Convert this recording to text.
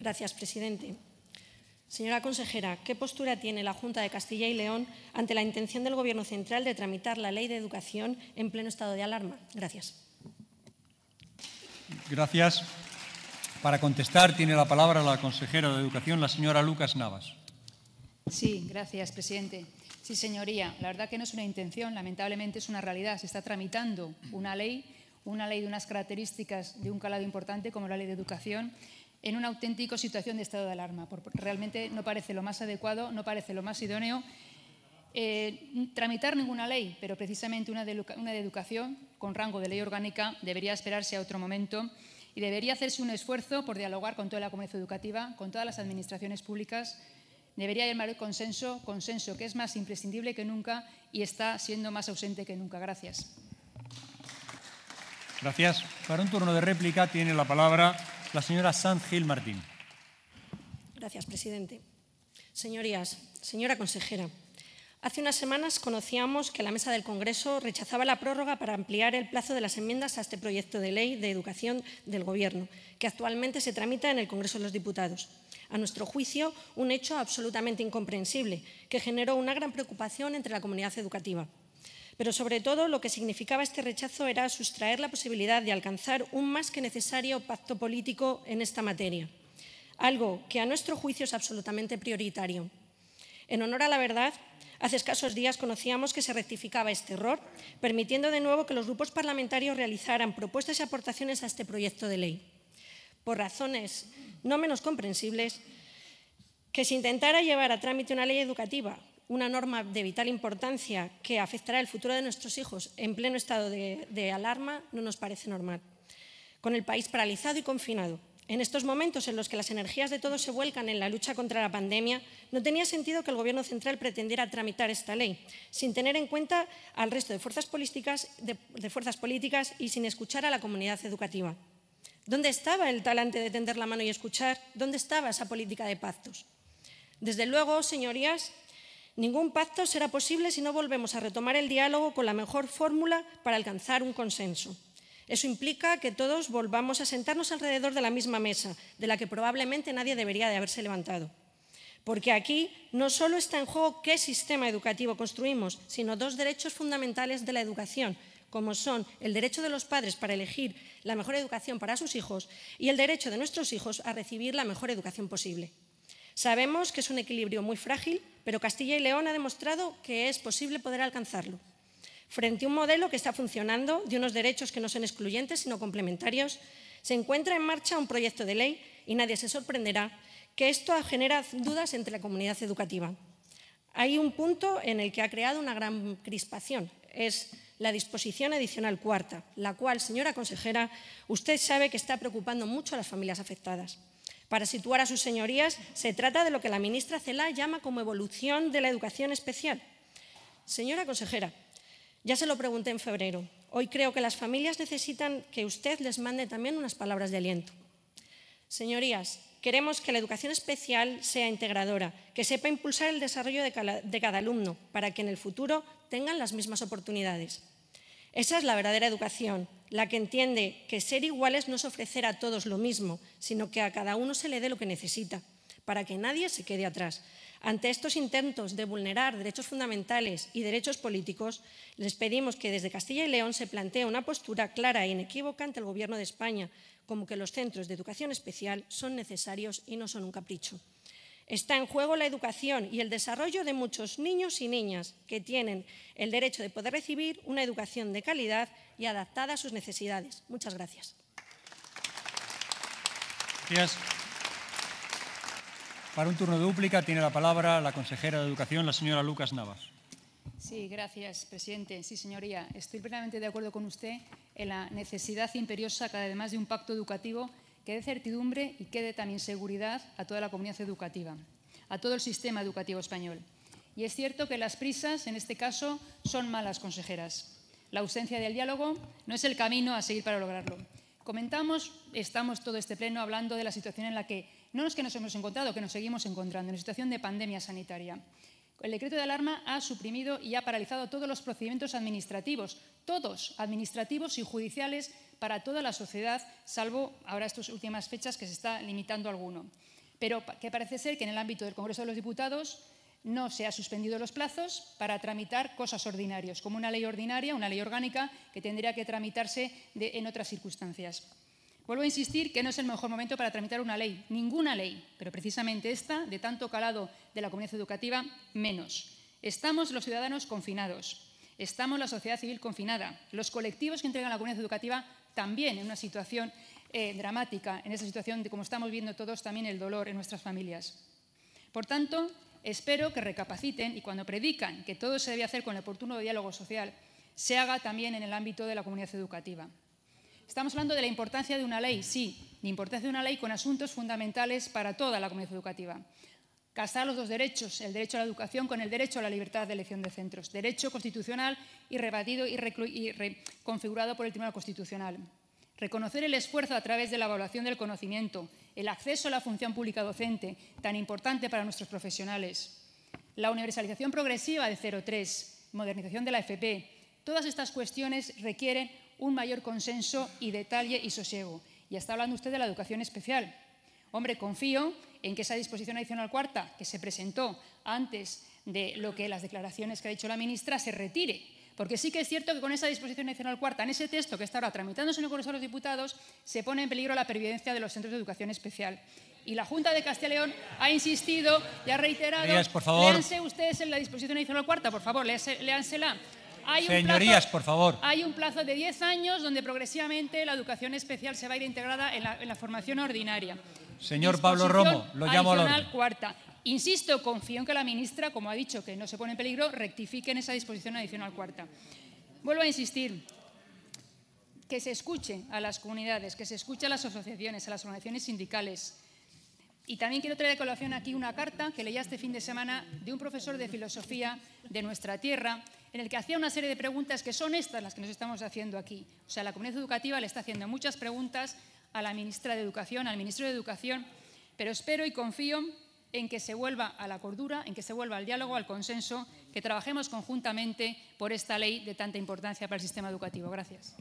Gracias, presidente. Señora consejera, ¿qué postura tiene la Junta de Castilla y León ante la intención del Gobierno central de tramitar la ley de educación en pleno estado de alarma? Gracias. Gracias. Para contestar tiene la palabra la consejera de Educación, la señora Lucas Navas. Sí, gracias, presidente. Sí, señoría, la verdad que no es una intención, lamentablemente es una realidad. Se está tramitando una ley, una ley de unas características de un calado importante como la ley de educación en una auténtica situación de estado de alarma. Porque realmente no parece lo más adecuado, no parece lo más idóneo eh, tramitar ninguna ley, pero precisamente una de, una de educación con rango de ley orgánica debería esperarse a otro momento y debería hacerse un esfuerzo por dialogar con toda la comunidad educativa, con todas las administraciones públicas. Debería haber mayor consenso, consenso que es más imprescindible que nunca y está siendo más ausente que nunca. Gracias. Gracias. Para un turno de réplica tiene la palabra la señora San Gil Martín. Gracias, presidente. Señorías, señora consejera, hace unas semanas conocíamos que la mesa del Congreso rechazaba la prórroga para ampliar el plazo de las enmiendas a este proyecto de ley de educación del Gobierno, que actualmente se tramita en el Congreso de los Diputados. A nuestro juicio, un hecho absolutamente incomprensible, que generó una gran preocupación entre la comunidad educativa pero sobre todo lo que significaba este rechazo era sustraer la posibilidad de alcanzar un más que necesario pacto político en esta materia, algo que a nuestro juicio es absolutamente prioritario. En honor a la verdad, hace escasos días conocíamos que se rectificaba este error, permitiendo de nuevo que los grupos parlamentarios realizaran propuestas y aportaciones a este proyecto de ley. Por razones no menos comprensibles, que se intentara llevar a trámite una ley educativa una norma de vital importancia que afectará el futuro de nuestros hijos en pleno estado de, alarma no nos parece normal. Con el país paralizado y confinado, en estos momentos en los que las energías de todos se vuelcan en la lucha contra la pandemia, no tenía sentido que el Gobierno central pretendiera tramitar esta ley, sin tener en cuenta al resto de fuerzas políticas, de fuerzas políticas y sin escuchar a la comunidad educativa. ¿Dónde estaba el talante de tender la mano y escuchar? ¿Dónde estaba esa política de pactos? Desde luego, señorías, Ningún pacto será posible si no volvemos a retomar el diálogo con la mejor fórmula para alcanzar un consenso. Eso implica que todos volvamos a sentarnos alrededor de la misma mesa, de la que probablemente nadie debería de haberse levantado. Porque aquí no solo está en juego qué sistema educativo construimos, sino dos derechos fundamentales de la educación, como son el derecho de los padres para elegir la mejor educación para sus hijos y el derecho de nuestros hijos a recibir la mejor educación posible. Sabemos que es un equilibrio muy frágil, pero Castilla y León ha demostrado que es posible poder alcanzarlo. Frente a un modelo que está funcionando, de unos derechos que no son excluyentes, sino complementarios, se encuentra en marcha un proyecto de ley y nadie se sorprenderá que esto genera dudas entre la comunidad educativa. Hay un punto en el que ha creado una gran crispación, es la disposición adicional cuarta, la cual, señora consejera, usted sabe que está preocupando mucho a las familias afectadas. Para situar a sus señorías, se trata de lo que la ministra Celá llama como evolución de la educación especial. Señora consejera, ya se lo pregunté en febrero. Hoy creo que las familias necesitan que usted les mande también unas palabras de aliento. Señorías, queremos que la educación especial sea integradora, que sepa impulsar el desarrollo de cada, alumno, para que en el futuro tengan las mismas oportunidades. Esa es la verdadera educación, la que entiende que ser iguales no es ofrecer a todos lo mismo, sino que a cada uno se le dé lo que necesita, para que nadie se quede atrás. Ante estos intentos de vulnerar derechos fundamentales y derechos políticos, les pedimos que desde Castilla y León se plantee una postura clara e inequívoca ante el Gobierno de España, como que los centros de educación especial son necesarios y no son un capricho. Está en juego la educación y el desarrollo de muchos niños y niñas que tienen el derecho de poder recibir una educación de calidad y adaptada a sus necesidades. Muchas gracias. Gracias. Para un turno de dúplica tiene la palabra la consejera de Educación, la señora Lucas Navas. Sí, gracias, presidente. Sí, señoría, estoy plenamente de acuerdo con usted en la necesidad imperiosa, además de un pacto educativo, que certidumbre y quede dé también seguridad a toda la comunidad educativa, a todo el sistema educativo español. Y es cierto que las prisas, en este caso, son malas consejeras. La ausencia del diálogo no es el camino a seguir para lograrlo. Comentamos, estamos todo este pleno hablando de la situación en la que, no es que nos hemos encontrado, que nos seguimos encontrando, en una situación de pandemia sanitaria el decreto de alarma ha suprimido y ha paralizado todos los procedimientos administrativos, todos administrativos y judiciales para toda la sociedad, salvo ahora estas últimas fechas que se está limitando alguno. Pero que parece ser que en el ámbito del Congreso de los Diputados no se han suspendido los plazos para tramitar cosas ordinarias, como una ley ordinaria, una ley orgánica, que tendría que tramitarse en otras circunstancias. Vuelvo a insistir que no es el mejor momento para tramitar una ley, ninguna ley, pero precisamente esta, de tanto calado de la comunidad educativa, menos. Estamos los ciudadanos confinados, estamos la sociedad civil confinada, los colectivos que entregan la comunidad educativa también en una situación eh, dramática, en esa situación de como estamos viendo todos también el dolor en nuestras familias. Por tanto, espero que recapaciten y cuando predican que todo se debe hacer con el oportuno diálogo social, se haga también en el ámbito de la comunidad educativa. Estamos hablando de la importancia de una ley, sí, la importancia de una ley con asuntos fundamentales para toda la comunidad educativa. Casar los dos derechos, el derecho a la educación con el derecho a la libertad de elección de centros, derecho constitucional y rebatido y, reconfigurado por el Tribunal Constitucional. Reconocer el esfuerzo a través de la evaluación del conocimiento, el acceso a la función pública docente, tan importante para nuestros profesionales. La universalización progresiva de 03, modernización de la FP. Todas estas cuestiones requieren un mayor consenso y detalle y sosiego. Y está hablando usted de la educación especial. Hombre, confío en que esa disposición adicional cuarta que se presentó antes de lo que las declaraciones que ha dicho la ministra se retire. Porque sí que es cierto que con esa disposición adicional cuarta, en ese texto que está ahora tramitándose en el Congreso de los Diputados, se pone en peligro la pervivencia de los centros de educación especial. Y la Junta de Castilla y León ha insistido y ha reiterado. por favor. Léanse ustedes en la disposición adicional cuarta, por favor, léansela. Señorías, por favor. Hay un plazo de 10 años donde progresivamente la educación especial se va a ir integrada en la, formación ordinaria. Señor Pablo Romo, lo llamo a cuarta. Insisto, confío en que la ministra, como ha dicho, que no se pone en peligro, rectifique en esa disposición adicional cuarta. Vuelvo a insistir, que se escuche a las comunidades, que se escuche a las asociaciones, a las organizaciones sindicales. Y también quiero traer a colación aquí una carta que leía este fin de semana de un profesor de filosofía de nuestra tierra en el que hacía una serie de preguntas que son estas las que nos estamos haciendo aquí. O sea, la comunidad educativa le está haciendo muchas preguntas a la ministra de Educación, al ministro de Educación, pero espero y confío en que se vuelva a la cordura, en que se vuelva al diálogo, al consenso, que trabajemos conjuntamente por esta ley de tanta importancia para el sistema educativo. Gracias.